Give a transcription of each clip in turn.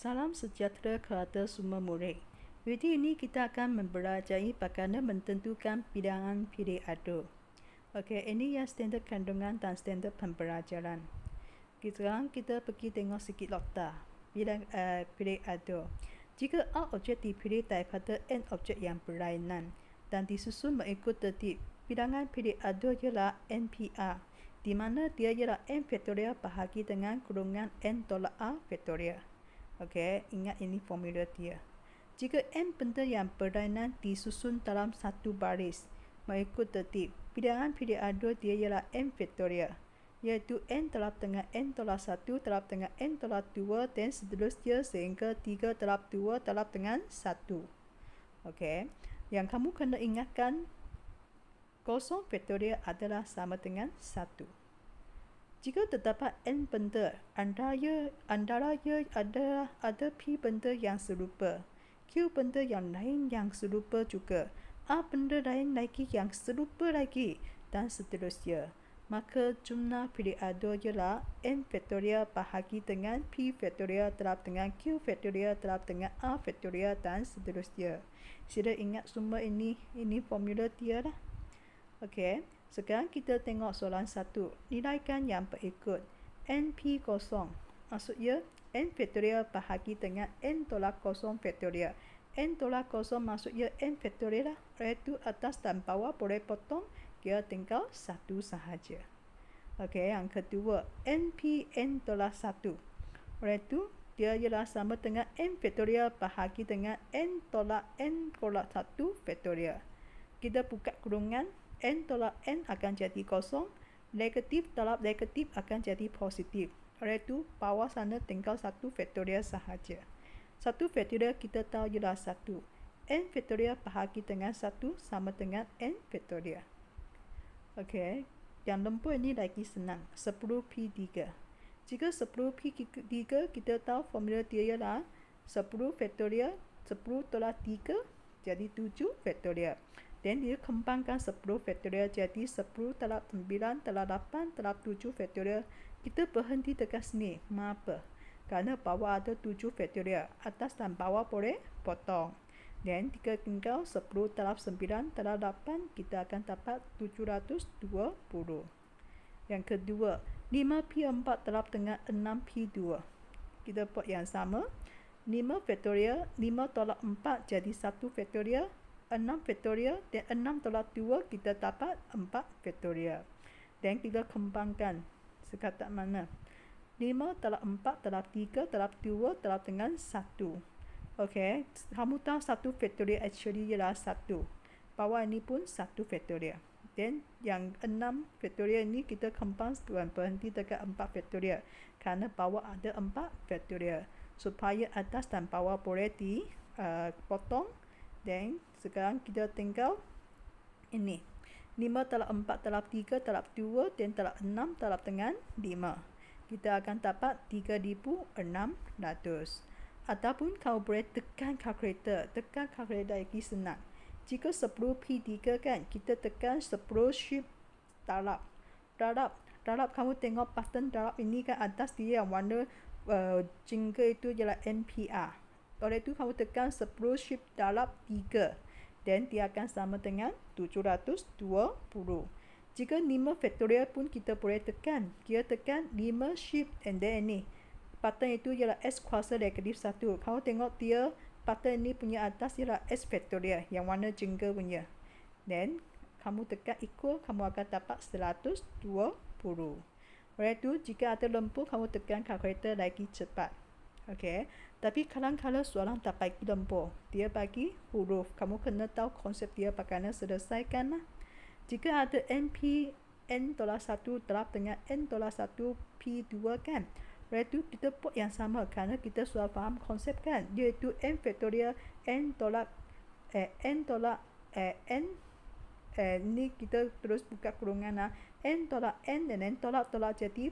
Salam sejahtera kepada semua murid. Video ini kita akan mempelajari bagaimana menentukan bilangan pilih adu. Okey, ini yang standard kandungan dan standard pembelajaran. Sekarang kita pergi tengok sikit nota bilang uh, eh, pilih adu. Jika A objek dipilih daripada N objek yang berlainan dan disusun mengikut tertib, bilangan pilih adu ialah NPR di mana dia ialah N faktorial bahagi dengan kurungan N tolak A faktorial. Okey, ingat ini formula dia. Lah. Jika N benda yang berlainan disusun dalam satu baris mengikut tertib, pilihan pilihan adua dia ialah N vektorial iaitu N telap tengah N telap satu telap tengah N telap dua dan seterusnya sehingga tiga telap dua telap tengah satu. Okey, yang kamu kena ingatkan kosong vektorial adalah sama dengan satu. Jika terdapat N benda, antara antara ia ada ada P benda yang serupa, Q benda yang lain yang serupa juga, A benda lain lagi yang serupa lagi, dan seterusnya. Maka jumlah periadu ialah N faktorial bahagi dengan P faktorial terap dengan Q faktorial terap dengan A faktorial dan seterusnya. Sila ingat semua ini, ini formula dia lah. Okay. Sekarang kita tengok soalan satu. Nilaikan yang berikut. NP kosong. Maksudnya, N faktorial bahagi dengan N tolak kosong faktorial. N tolak kosong maksudnya N faktorial lah. tu atas dan bawah boleh potong. Kira tinggal satu sahaja. Okey, yang kedua. n p N tolak satu. tu dia ialah sama dengan N faktorial bahagi dengan N tolak N tolak satu faktorial. Kita buka kurungan n tolak n akan jadi kosong, negatif tolak negatif akan jadi positif. Oleh itu, bawah sana tinggal satu faktorial sahaja. Satu faktorial kita tahu ialah satu. n faktorial bahagi dengan satu sama dengan n faktorial. Okey, yang nombor ini lagi senang. 10P3. Jika 10P3 kita tahu formula dia ialah 10 faktorial 10 tolak 3 jadi 7 faktorial dan dia kembangkan 10 faktorial jadi 10 telah 9 telah 8 telah 7 faktorial kita berhenti dekat sini mengapa kerana bawah ada 7 faktorial atas dan bawah boleh potong dan jika tinggal 10 telah 9 telah 8 kita akan dapat 720 yang kedua 5P4 telah dengan 6P2 kita buat yang sama 5 faktorial 5 tolak 4 jadi 1 faktorial 6 vektorial dan 6 tolak 2 kita dapat 4 vektorial Dan kita kembangkan sekatak mana? 5 tolak 4 tolak 3 tolak 2 tolak dengan 1. Okey, kamu tahu 1 faktorial actually ialah 1. Bawah ini pun 1 vektorial Dan yang 6 vektorial ini kita kembang dengan berhenti dekat 4 vektorial Kerana bawah ada 4 vektorial Supaya atas dan bawah boleh dipotong. Eh, uh, Then sekarang kita tinggal ini. 5 talap 4 talap 3 talap 2 dan talap 6 talap tengah 5. Kita akan dapat 3,600. Ataupun kau boleh tekan kalkulator. Tekan kalkulator lagi senang. Jika 10 P3 kan, kita tekan 10 shift talap, talap, talap. kamu tengok pattern talap ini kan atas dia yang warna uh, jingga itu ialah NPR oleh itu kamu tekan 10 shift dalam 3 dan dia akan sama dengan 720. Jika 5 factorial pun kita boleh tekan, kita tekan 5 shift and then ini. Button itu ialah S kuasa negatif 1. Kalau tengok dia, button ini punya atas ialah S factorial yang warna jingga punya. Then, kamu tekan equal, kamu akan dapat 120. Oleh itu, jika ada lempur, kamu tekan calculator lagi cepat. Okay. Tapi kadang-kadang soalan tak bagi nombor. Dia bagi huruf. Kamu kena tahu konsep dia bagaimana selesaikan. Lah. Jika ada n NP satu terap dengan n satu P2 kan. Berarti kita buat yang sama kerana kita sudah faham konsep kan. Iaitu N factorial N$ eh, N$ eh, N eh, ni kita terus buka kurungan lah. N$ N dan N$ jadi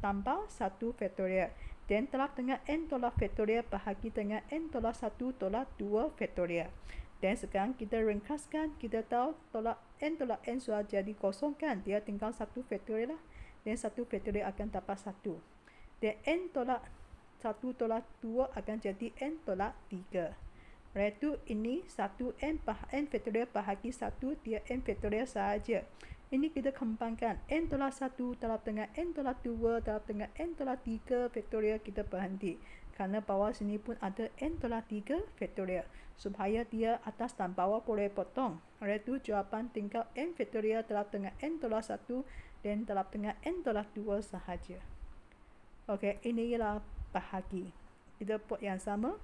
tambah 1 faktorial dan tolak tengah n tolak faktorial bahagi dengan n tolak 1 tolak 2 faktorial. Dan sekarang kita ringkaskan, kita tahu tolak n tolak n sudah jadi kosong kan? Dia tinggal 1 faktorial lah. Dan 1 faktorial akan dapat 1. Dan n tolak 1 tolak 2 akan jadi n tolak 3 iaitu ini 1 n bah n faktorial bahagi 1 dia n faktorial sahaja. Ini kita kembangkan n tolak 1 dalam tengah n tolak 2 dalam tengah n tolak 3 faktorial kita berhenti. Kerana bawah sini pun ada n tolak 3 faktorial. Supaya dia atas dan bawah boleh potong. Iaitu jawapan tinggal n faktorial dalam tengah n tolak 1 dan dalam tengah n tolak 2 sahaja. Okey, ini ialah bahagi. Kita buat yang sama.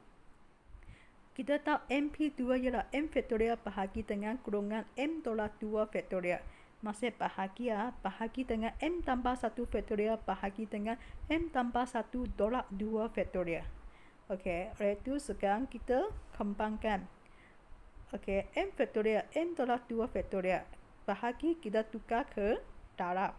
Kita tahu mp dua ialah M faktorial bahagi dengan kurungan M tolak dua faktorial. Maksud bahagi ya, bahagi dengan M tambah satu faktorial bahagi dengan M tambah satu tolak dua faktorial. Okay, oleh itu sekarang kita kembangkan. Okay, M faktorial, M tolak dua faktorial. Bahagi kita tukar ke dalam.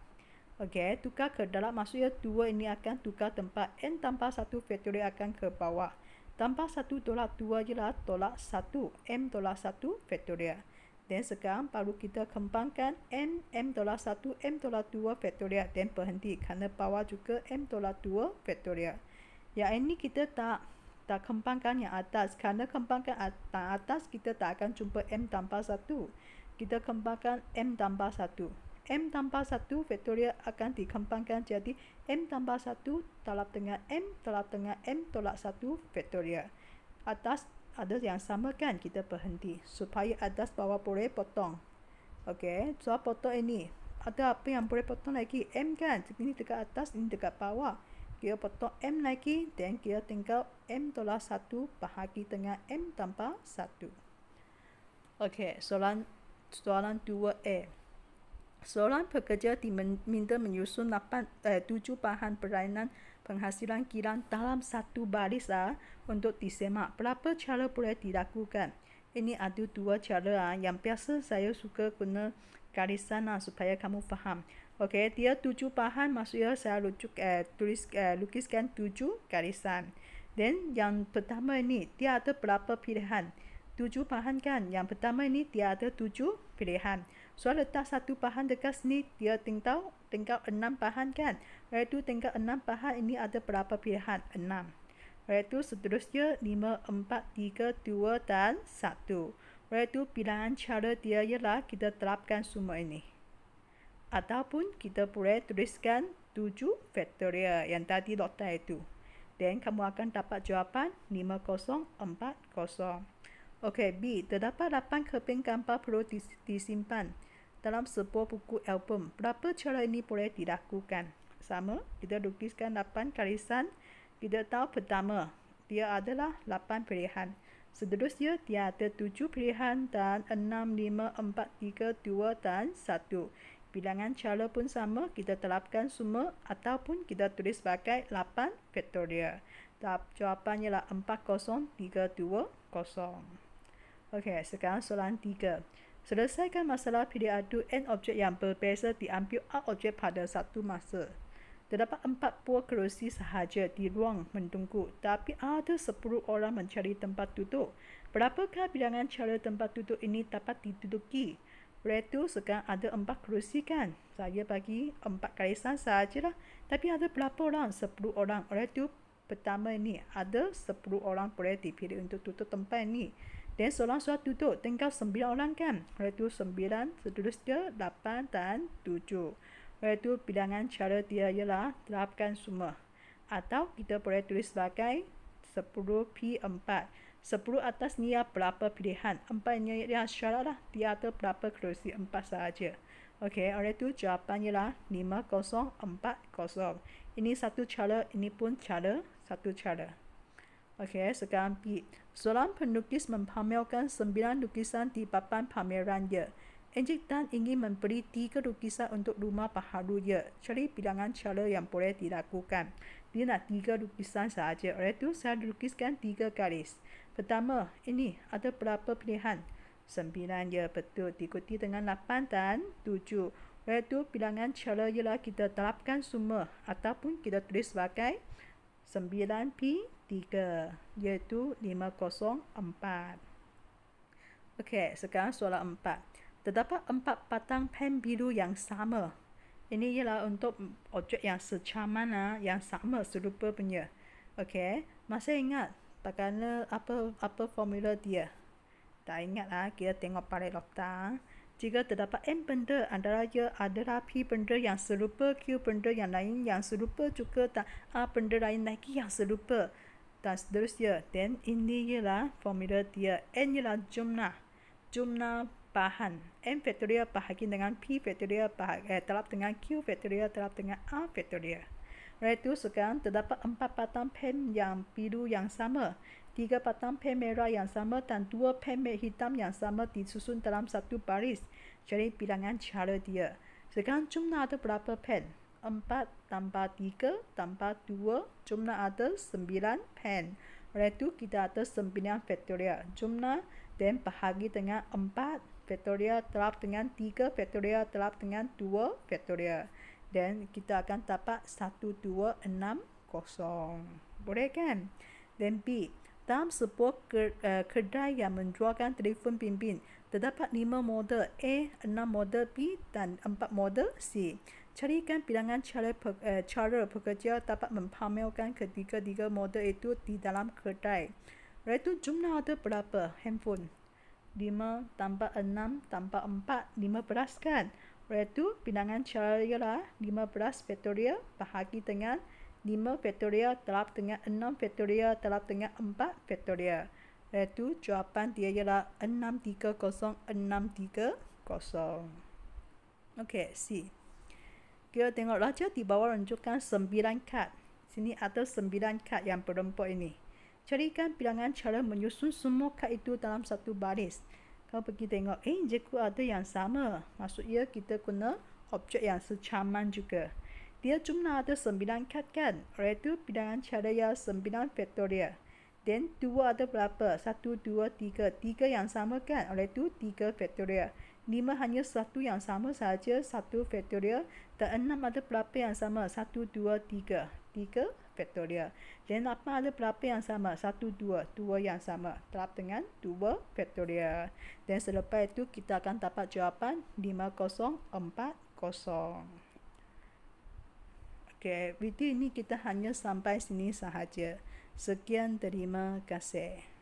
Okay, tukar ke dalam maksudnya dua ini akan tukar tempat. N tambah satu faktorial akan ke bawah tambah 1 tolak 2 ialah tolak 1 M tolak 1 faktorial. Dan sekarang baru kita kembangkan N M tolak 1 M tolak 2 faktorial dan berhenti kerana bawah juga M tolak 2 faktorial. Yang ini kita tak tak kembangkan yang atas kerana kembangkan atas kita tak akan jumpa M tambah 1. Kita kembangkan M tambah 1. M tambah 1 vektorial akan dikembangkan jadi M tambah 1 tolak tengah M tolak tengah M tolak 1 vektorial. Atas ada yang sama kan kita berhenti supaya atas bawah boleh potong. Okey, so potong ini. Ada apa yang boleh potong lagi? M kan? Ini dekat atas, ini dekat bawah. Kita potong M lagi dan kita tinggal M tolak 1 bahagi dengan M tambah 1. Okey, soalan soalan 2A. Seorang pekerja diminta menyusun 8, eh, 7 bahan berlainan penghasilan kilang dalam satu baris ah, untuk disemak. Berapa cara boleh dilakukan? Ini ada dua cara ah, yang biasa saya suka guna garisan ah, supaya kamu faham. Okay, dia tujuh bahan maksudnya saya lucuk, eh, tulis, eh, lukiskan tujuh garisan. Dan yang pertama ini dia ada berapa pilihan? Tujuh bahan kan? Yang pertama ini dia ada tujuh pilihan. So letak satu bahan dekat sini dia tinggal tinggal enam bahan kan. tu tinggal enam bahan ini ada berapa pilihan? Enam. tu seterusnya lima, empat, tiga, dua dan satu. tu pilihan cara dia ialah kita terapkan semua ini. Ataupun kita boleh tuliskan tujuh faktoria yang tadi lotak itu. Dan kamu akan dapat jawapan 5040. Okey, B. Terdapat 8 keping gambar perlu disimpan dalam sebuah buku album. Berapa cara ini boleh dilakukan? Sama, kita lukiskan 8 garisan. Kita tahu pertama, dia adalah 8 pilihan. Seterusnya, dia ada 7 pilihan dan 6, 5, 4, 3, 2 dan 1. Bilangan cara pun sama, kita terapkan semua ataupun kita tulis sebagai 8 faktorial. Jawapan ialah 4032 kosong. Okey, sekarang soalan tiga. Selesaikan masalah PDRU N objek yang berbeza diambil A objek pada satu masa. Terdapat empat buah kerusi sahaja di ruang menunggu, tapi ada sepuluh orang mencari tempat duduk. Berapakah bilangan cara tempat duduk ini dapat diduduki? Retu sekarang ada empat kerusi kan? Saya bagi empat garisan sahajalah. Tapi ada berapa orang? Sepuluh orang. Retu pertama ini ada sepuluh orang boleh dipilih untuk duduk tempat ini. Dan seorang suara tutup tinggal sembilan orang kan? Iaitu sembilan, dia lapan dan tujuh. Iaitu bilangan cara dia ialah terapkan semua. Atau kita boleh tulis sebagai 10P4. 10 atas ni ialah berapa pilihan. 4 ni ialah syarat lah. Di atas berapa kerusi empat sahaja. Okey, oleh tu jawapan ialah 5040. Ini satu cara, ini pun cara, satu cara. Okey, eh, sekarang B. Seorang penukis mempamerkan sembilan lukisan di papan pameran dia. Encik Tan ingin membeli tiga lukisan untuk rumah baharu dia. Cari bilangan cara yang boleh dilakukan. Dia nak tiga lukisan sahaja. Oleh itu, saya lukiskan tiga garis. Pertama, ini ada berapa pilihan? Sembilan, ya betul. Diikuti dengan lapan dan tujuh. Oleh itu, bilangan cara ialah kita terapkan semua ataupun kita tulis sebagai sembilan pilihan. 3 iaitu empat. Okey, sekarang soalan empat. Terdapat empat batang pen biru yang sama. Ini ialah untuk objek yang secaman lah, yang sama serupa punya. Okey, masih ingat bagaimana apa apa formula dia? Tak ingat lah, kita tengok pada ah. nota. Jika terdapat N benda antara ia adalah P benda yang serupa, Q benda yang lain yang serupa juga tak A benda lain lagi yang serupa dan seterusnya. Dan ini ialah formula dia. N ialah jumlah. Jumlah bahan. N factorial bahagian dengan P factorial bahagian, eh, terap dengan Q factorial terap dengan R factorial. Oleh itu sekarang terdapat empat batang pen yang biru yang sama. Tiga batang pen merah yang sama dan dua pen hitam yang sama disusun dalam satu baris. Jadi bilangan cara dia. Sekarang jumlah ada berapa pen? empat tambah tiga tambah dua jumlah ada sembilan pen. Oleh itu kita ada sembilan vektorial jumlah dan bahagi dengan empat vektorial terap dengan tiga vektorial terap dengan dua vektorial dan kita akan dapat satu dua enam kosong. Boleh kan? Dan B, dalam sebuah eh, kedai yang menjualkan telefon bimbing, terdapat lima model A, enam model B dan empat model C cari kan bilangan cara pe, eh, cara pekerja dapat mempamerkan ketiga-tiga model itu di dalam kedai. Raitu jumlah ada berapa handphone? 5 tambah 6 tambah 4, 15 kan? Raitu bilangan cara ialah 15 petoria bahagi dengan 5 petoria telap dengan 6 petoria telap dengan 4 petoria. Raitu jawapan dia ialah 630 630. Okay, see kita tengok raja di bawah rancangan sembilan kad. Sini ada sembilan kad yang berempat ini. Carikan bilangan cara menyusun semua kad itu dalam satu baris. Kau pergi tengok, eh, jika ada yang sama. Maksudnya kita guna objek yang secaman juga. Dia cuma ada sembilan kad kan? Oleh itu, bilangan cara yang sembilan faktorial. Dan dua ada berapa? Satu, dua, tiga. Tiga yang sama kan? Oleh itu, tiga faktorial lima hanya satu yang sama saja, satu faktorial. Dan enam ada berapa yang sama? Satu, dua, tiga. Tiga faktorial. Dan lapan ada berapa yang sama? Satu, dua. Dua yang sama. Terap dengan dua faktorial. Dan selepas itu kita akan dapat jawapan lima kosong empat kosong. okay video ini kita hanya sampai sini sahaja. Sekian, terima kasih.